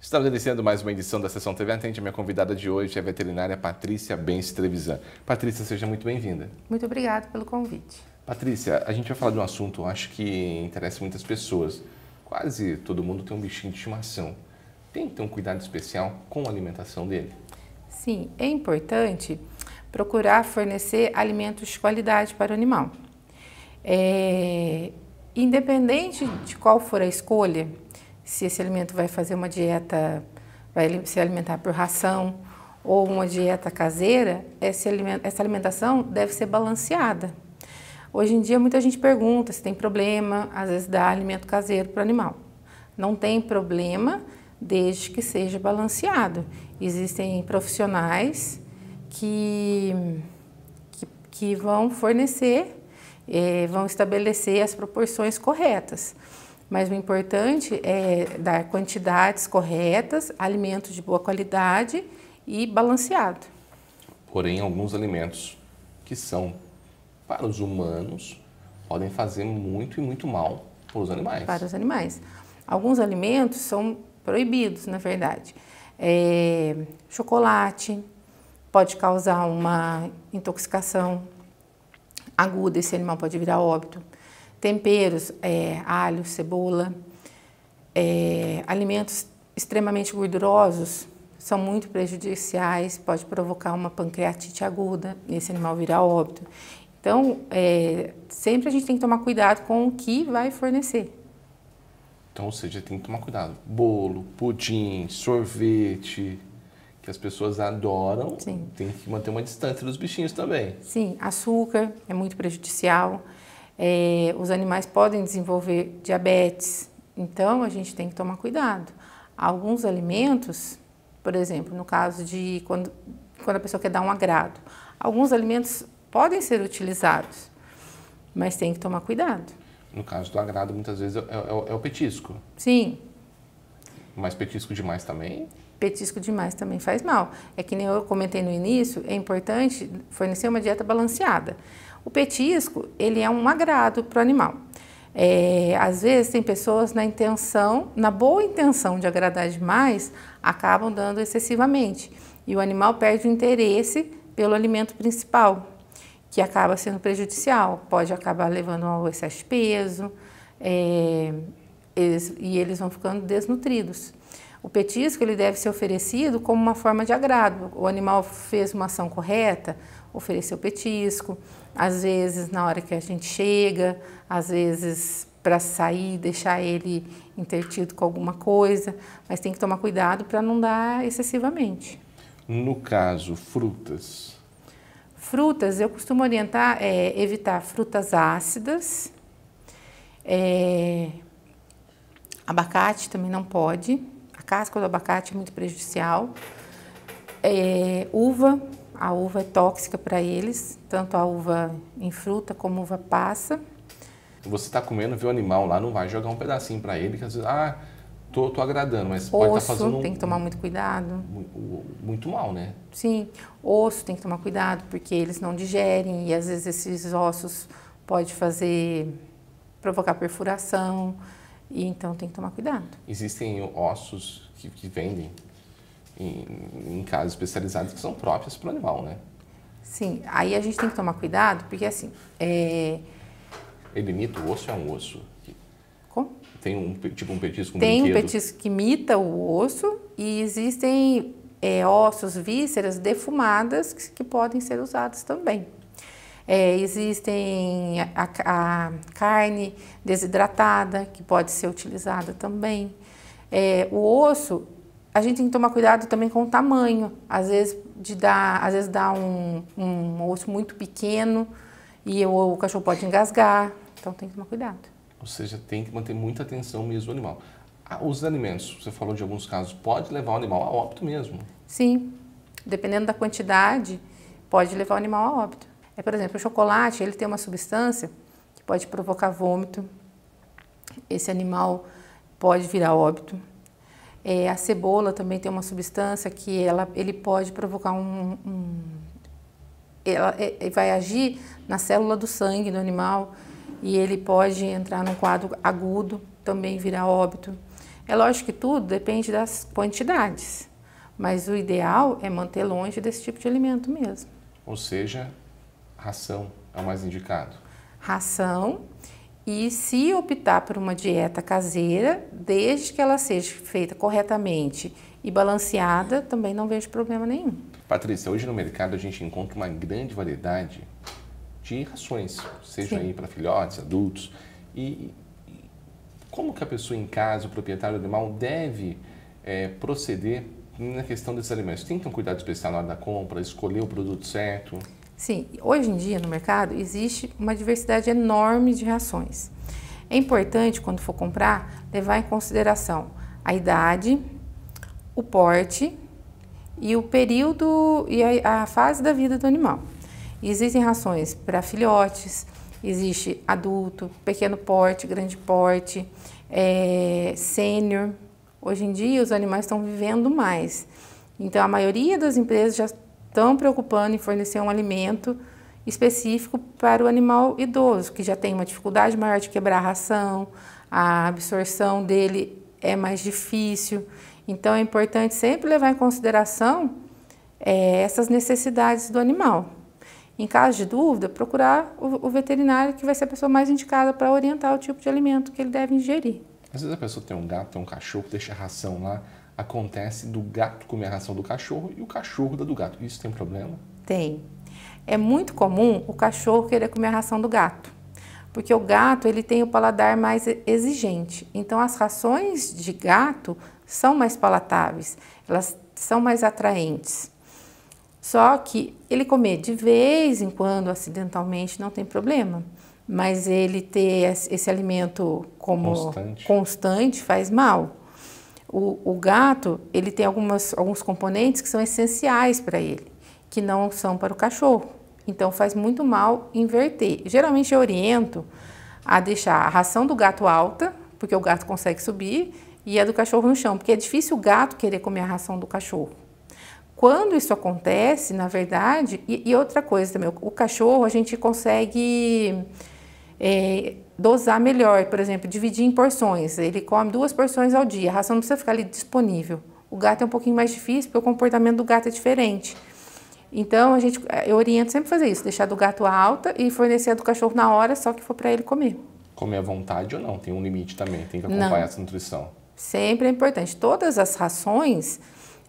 Estamos iniciando mais uma edição da Sessão TV Atende. minha convidada de hoje é a veterinária Patrícia Bens Trevisan. Patrícia, seja muito bem-vinda. Muito obrigada pelo convite. Patrícia, a gente vai falar de um assunto, eu acho que interessa muitas pessoas. Quase todo mundo tem um bichinho de estimação. Tem que ter um cuidado especial com a alimentação dele? Sim, é importante procurar fornecer alimentos de qualidade para o animal. É, Independente de qual for a escolha, se esse alimento vai fazer uma dieta, vai se alimentar por ração ou uma dieta caseira, essa alimentação deve ser balanceada. Hoje em dia, muita gente pergunta se tem problema, às vezes dá alimento caseiro para o animal. Não tem problema, desde que seja balanceado. Existem profissionais que, que, que vão fornecer é, vão estabelecer as proporções corretas. Mas o importante é dar quantidades corretas, alimentos de boa qualidade e balanceado. Porém, alguns alimentos que são para os humanos podem fazer muito e muito mal para os animais. Para os animais. Alguns alimentos são proibidos, na verdade. É, chocolate pode causar uma intoxicação aguda, esse animal pode virar óbito. Temperos, é, alho, cebola, é, alimentos extremamente gordurosos são muito prejudiciais, pode provocar uma pancreatite aguda e esse animal virar óbito. Então, é, sempre a gente tem que tomar cuidado com o que vai fornecer. Então, ou seja, tem que tomar cuidado. Bolo, pudim, sorvete, que as pessoas adoram, Sim. tem que manter uma distância dos bichinhos também. Sim, açúcar é muito prejudicial, é, os animais podem desenvolver diabetes, então a gente tem que tomar cuidado. Alguns alimentos, por exemplo, no caso de quando, quando a pessoa quer dar um agrado, alguns alimentos podem ser utilizados, mas tem que tomar cuidado. No caso do agrado, muitas vezes é, é, é o petisco. Sim. Mas petisco demais também? petisco demais também faz mal. É que nem eu comentei no início, é importante fornecer uma dieta balanceada. O petisco, ele é um agrado para o animal. É, às vezes tem pessoas na intenção, na boa intenção de agradar demais, acabam dando excessivamente. E o animal perde o interesse pelo alimento principal, que acaba sendo prejudicial. Pode acabar levando ao excesso de peso, é, eles, e eles vão ficando desnutridos. O petisco ele deve ser oferecido como uma forma de agrado. O animal fez uma ação correta, ofereceu petisco. Às vezes, na hora que a gente chega, às vezes para sair, deixar ele intertido com alguma coisa, mas tem que tomar cuidado para não dar excessivamente. No caso, frutas. Frutas, eu costumo orientar, é, evitar frutas ácidas. É, abacate também não pode. A casca do abacate é muito prejudicial. É, uva, a uva é tóxica para eles, tanto a uva em fruta como uva passa. Você está comendo, vê o animal lá, não vai jogar um pedacinho para ele, que às vezes, ah, tô, tô agradando, mas tá osso, pode estar tá fazendo... Osso, tem que tomar muito cuidado. Muito, muito mal, né? Sim, osso tem que tomar cuidado, porque eles não digerem e às vezes esses ossos pode fazer, provocar perfuração, e então tem que tomar cuidado. Existem ossos que, que vendem em, em casos especializados que são próprios para o animal, né? Sim, aí a gente tem que tomar cuidado, porque assim. É... Ele imita o osso é um osso? Como? Tem um tipo um petisco um Tem brinquedo. um petisco que imita o osso e existem é, ossos, vísceras defumadas que, que podem ser usados também. É, existem a, a, carne desidratada, que pode ser utilizada também. É, o osso, a gente tem que tomar cuidado também com o tamanho. Às vezes, de dar, às vezes dá um, um osso muito pequeno e o, o cachorro pode engasgar. Então, tem que tomar cuidado. Ou seja, tem que manter muita atenção mesmo do animal. Ah, os alimentos, você falou de alguns casos, pode levar o animal a óbito mesmo? Sim. Dependendo da quantidade, pode levar o animal a óbito. É, por exemplo, o chocolate, ele tem uma substância que pode provocar vômito. Esse animal pode virar óbito. É, a cebola também tem uma substância que ela, ele pode provocar um, um ela é, é, vai agir na célula do sangue do animal e ele pode entrar num quadro agudo, também virar óbito. É lógico que tudo depende das quantidades, mas o ideal é manter longe desse tipo de alimento mesmo. Ou seja, ração é o mais indicado? Ração. E se optar por uma dieta caseira, desde que ela seja feita corretamente e balanceada, também não vejo problema nenhum. Patrícia, hoje no mercado a gente encontra uma grande variedade de rações, seja Sim. aí para filhotes, adultos. E, e, como que a pessoa em casa, o proprietário do animal, deve é, proceder na questão desses alimentos? Tem que ter um cuidado especial na hora da compra, escolher o produto certo? Sim, hoje em dia no mercado existe uma diversidade enorme de reações. É importante, quando for comprar, levar em consideração a idade, o porte e o período e a, a fase da vida do animal. Existem rações para filhotes, existe adulto, pequeno porte, grande porte, é, sênior. Hoje em dia os animais estão vivendo mais. Então a maioria das empresas já estão preocupando em fornecer um alimento específico para o animal idoso, que já tem uma dificuldade maior de quebrar a ração, a absorção dele é mais difícil. Então é importante sempre levar em consideração é, essas necessidades do animal. Em caso de dúvida, procurar o, o veterinário que vai ser a pessoa mais indicada para orientar o tipo de alimento que ele deve ingerir. Às vezes a pessoa tem um gato, um cachorro, deixa a ração lá, acontece do gato comer a ração do cachorro e o cachorro da do gato. Isso tem problema? Tem. É muito comum o cachorro querer comer a ração do gato, porque o gato ele tem o paladar mais exigente. Então as rações de gato são mais palatáveis, elas são mais atraentes. Só que ele comer de vez em quando, acidentalmente, não tem problema. Mas ele ter esse alimento como constante, constante faz mal. O, o gato, ele tem algumas, alguns componentes que são essenciais para ele, que não são para o cachorro. Então faz muito mal inverter. Geralmente eu oriento a deixar a ração do gato alta, porque o gato consegue subir, e a do cachorro no chão, porque é difícil o gato querer comer a ração do cachorro. Quando isso acontece, na verdade, e, e outra coisa também, o, o, cachorro a gente consegue é, dosar melhor, por exemplo, dividir em porções. Ele come duas porções ao dia, a ração não precisa ficar ali disponível. O gato é um pouquinho mais difícil porque o comportamento do gato é diferente. Então a gente, eh, eu oriento sempre fazer isso, deixar do gato alta e fornecer a do cachorro na hora, só que for para ele comer. Comer à vontade ou não, tem um limite também, tem que acompanhar não. essa nutrição. Sempre é importante. Todas as rações,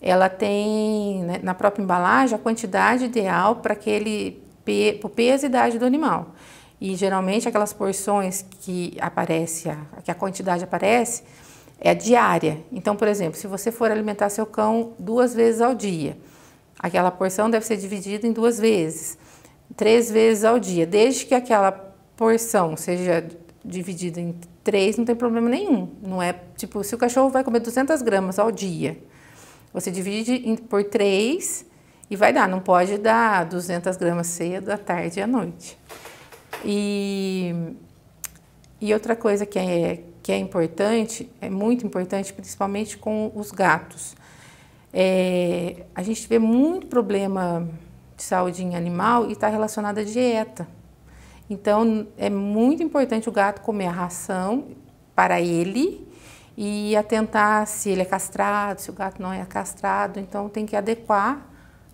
ela tem né, na própria embalagem a quantidade ideal para aquele pe peso e idade do animal. E geralmente aquelas porções que aparece, a, que a quantidade aparece, é diária. Então, por exemplo, se você for alimentar seu cão duas vezes ao dia, aquela porção deve ser dividida em duas vezes, três vezes ao dia. Desde que aquela porção seja dividida em três, não tem problema nenhum. Não é tipo, se o cachorro vai comer 200 gramas ao dia, você divide por três e vai dar. Não pode dar 200 gramas cedo, à tarde e à noite. E, e outra coisa que é, que é importante, é muito importante, principalmente com os gatos. É, a gente vê muito problema de saúde em animal e está relacionado à dieta. Então, é muito importante o gato comer a ração para ele e atentar se ele é castrado, se o gato não é castrado. Então, tem que adequar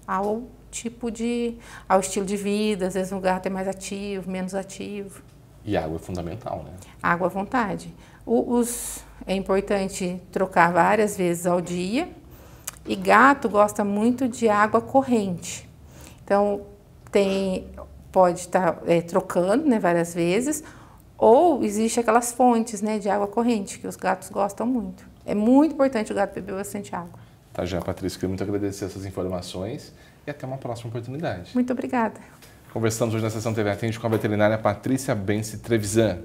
ao tipo de. ao estilo de vida, às vezes um lugar até mais ativo, menos ativo. E água é fundamental, né? Água à vontade. O, os, é importante trocar várias vezes ao dia. E gato gosta muito de água corrente. Então, tem, pode estar tá, é, trocando né, várias vezes. Ou existe aquelas fontes né, de água corrente, que os gatos gostam muito. É muito importante o gato beber bastante água. Tá já, Patrícia, queria muito agradecer essas informações e até uma próxima oportunidade. Muito obrigada. Conversamos hoje na Sessão TV Atende com a veterinária Patrícia Bence Trevisan.